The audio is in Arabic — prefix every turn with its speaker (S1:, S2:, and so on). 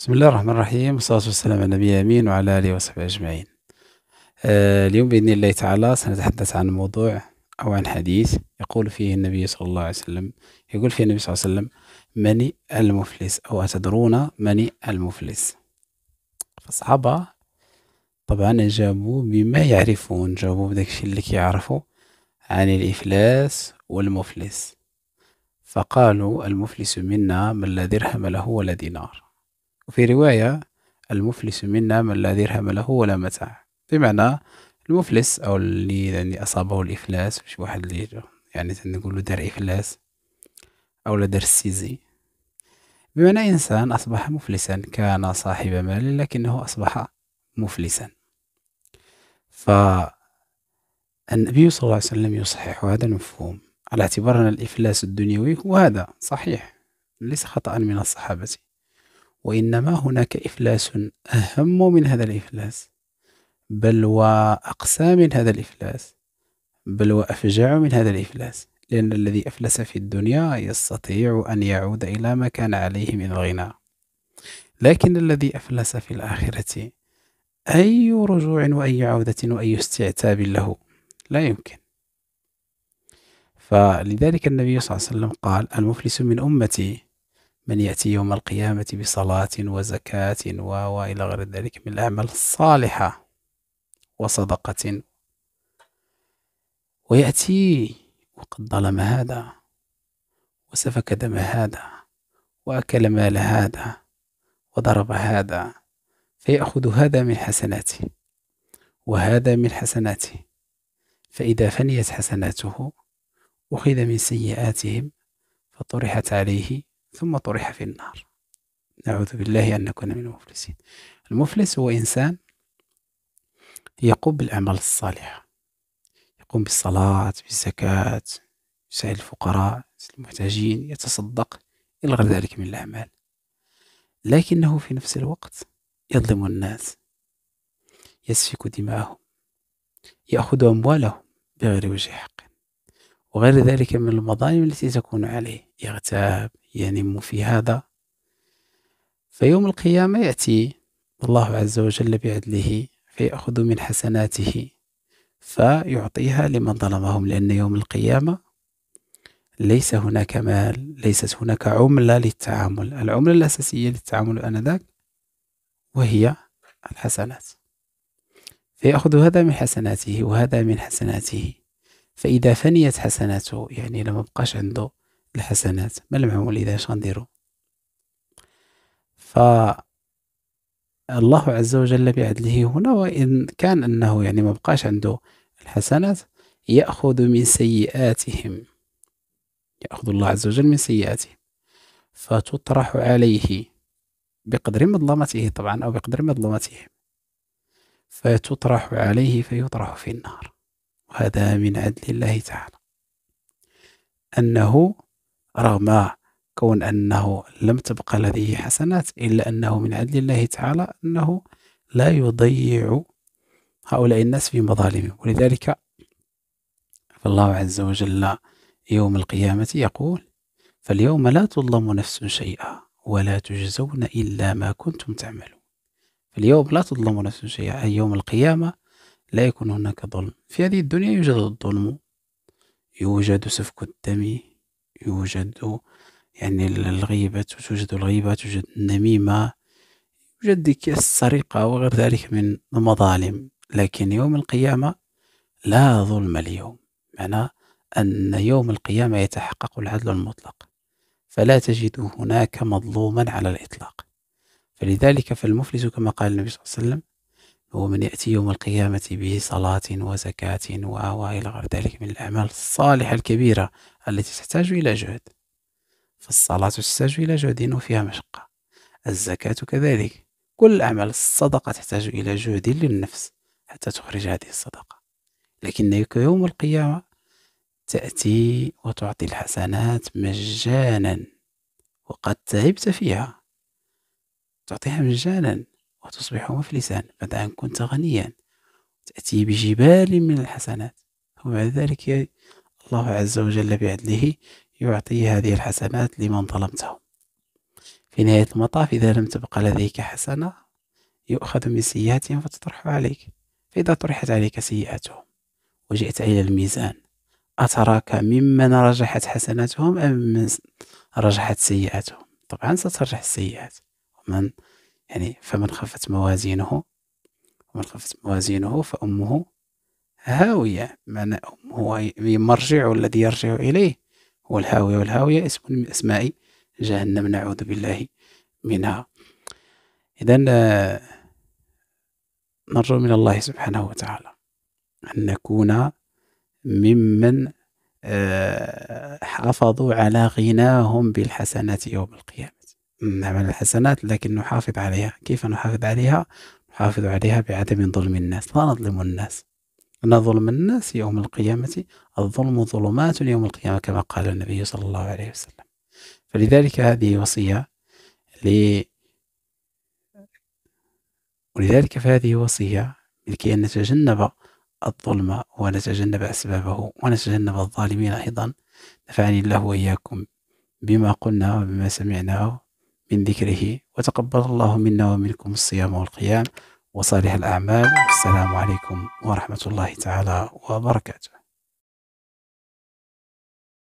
S1: بسم الله الرحمن الرحيم والصلاة والسلام على النبي أمين وعلى آله وصحبه أجمعين آه اليوم بإذن الله تعالى سنتحدث عن موضوع أو عن حديث يقول فيه النبي صلى الله عليه وسلم يقول فيه النبي صلى الله عليه وسلم من المفلس أو أتدرون من المفلس فالصحابة طبعا جابوا بما يعرفون جابوا بداكشي الشيء اللي كيعرفوا عن الإفلاس والمفلس فقالوا المفلس منا من لا درهم له ولا دينار وفي رواية المفلس منا من لا درهم له ولا متاع بمعنى المفلس أو اللي يعني أصابه الإفلاس مش واحد اللي يعني له دار إفلاس أو لا دار السيزي بمعنى إنسان أصبح مفلسا كان صاحب مال لكنه أصبح مفلسا فالنبي صلى الله عليه وسلم يصحح هذا المفهوم على اعتبار أن الإفلاس الدنيوي هو هذا صحيح ليس خطأ من الصحابة وإنما هناك إفلاس أهم من هذا الإفلاس بل وأقسى من هذا الإفلاس بل وأفجع من هذا الإفلاس لأن الذي أفلس في الدنيا يستطيع أن يعود إلى ما كان عليه من الغنى لكن الذي أفلس في الآخرة أي رجوع وأي عودة وأي استعتاب له لا يمكن فلذلك النبي صلى الله عليه وسلم قال المفلس من أمتي من يأتي يوم القيامة بصلاة وزكاة وإلى غير ذلك من الأعمال الصالحة وصدقة ويأتي وقد ظلم هذا وسفك دم هذا وأكل مال هذا وضرب هذا فيأخذ هذا من حسناته وهذا من حسناته فإذا فنيت حسناته أخذ من سيئاتهم فطرحت عليه ثم طرح في النار نعوذ بالله أن نكون من المفلسين المفلس هو إنسان يقوم بالأعمال الصالحة يقوم بالصلاة بالزكاة يساعد الفقراء المحتاجين يتصدق إلى غير ذلك من الأعمال لكنه في نفس الوقت يظلم الناس يسفك دماءهم يأخذ أموالهم بغير وجه حق وغير ذلك من المظالم التي تكون عليه يغتاب ينم في هذا فيوم القيامة يأتي الله عز وجل بعدله فيأخذ من حسناته فيعطيها لمن ظلمهم لأن يوم القيامة ليس هناك مال ليست هناك عملة للتعامل العملة الأساسية للتعامل آنذاك وهي الحسنات فيأخذ هذا من حسناته وهذا من حسناته فاذا فنيت حسناته يعني لما بقاش عنده الحسنات ما المعمول اذا اش غنديرو ف الله عز وجل بعدله هنا وان كان انه يعني ما بقاش عنده الحسنات ياخذ من سيئاتهم ياخذ الله عز وجل من سيئاتهم فتطرح عليه بقدر مظلمته طبعا او بقدر مظلمتهم فتطرح عليه فيطرح في النار وهذا من عدل الله تعالى أنه رغم كون أنه لم تبقى لديه حسنات إلا أنه من عدل الله تعالى أنه لا يضيع هؤلاء الناس في مظالمهم ولذلك فالله عز وجل يوم القيامة يقول فاليوم لا تظلم نفس شيئا ولا تجزون إلا ما كنتم تعملون فاليوم لا تظلم نفس شيئا أي يوم القيامة لا يكون هناك ظلم في هذه الدنيا يوجد الظلم يوجد سفك الدم يوجد يعني الغيبة توجد الغيبة توجد النميمة يوجد السرقة وغير ذلك من المظالم لكن يوم القيامة لا ظلم اليوم معنى أن يوم القيامة يتحقق العدل المطلق فلا تجد هناك مظلوما على الإطلاق فلذلك فالمفلس كما قال النبي صلى الله عليه وسلم هو من يأتي يوم القيامة بصلاة وزكاة وإلى غير ذلك من الأعمال الصالحة الكبيرة التي تحتاج إلى جهد فالصلاة تحتاج إلى جهد وفيها مشقة الزكاة كذلك كل الأعمال الصدقة تحتاج إلى جهد للنفس حتى تخرج هذه الصدقة لكنك يوم القيامة تأتي وتعطي الحسنات مجانا وقد تعبت فيها تعطيها مجانا وتصبح مفلسا بعد أن كنت غنيا تأتي بجبال من الحسنات ومع ذلك الله عز وجل بعدله يعطي هذه الحسنات لمن ظلمتهم في نهاية المطاف إذا لم تبقى لديك حسنة يؤخذ من سيئاتهم فتطرح عليك فإذا طرحت عليك سيئاتهم وجئت إلى الميزان أتراك ممن رجحت حسناتهم أم من رجحت سيئاتهم طبعا سترجح السيئات ومن يعني فمن خفت موازينه ومن خفت موازينه فأمه هاوية معنى أمه مرجع الذي يرجع إليه هو الهاوية والهاوية اسم من أسماء جهنم نعوذ بالله منها إذا آه، نرجو من الله سبحانه وتعالى أن نكون ممن آه، حافظوا على غناهم بالحسنات يوم القيامة نعمل الحسنات لكن نحافظ عليها كيف نحافظ عليها نحافظ عليها بعدم ظلم الناس لا نظلم الناس أن ظلم الناس يوم القيامة الظلم ظلمات يوم القيامة كما قال النبي صلى الله عليه وسلم فلذلك هذه وصية ل ولذلك فهذه وصية لكي نتجنب الظلم ونتجنب أسبابه ونتجنب الظالمين أيضا نفعني الله وإياكم بما قلنا وبما سمعناه من ذكره وتقبل الله منا ومنكم الصيام والقيام وصالح الأعمال والسلام عليكم ورحمة الله تعالى وبركاته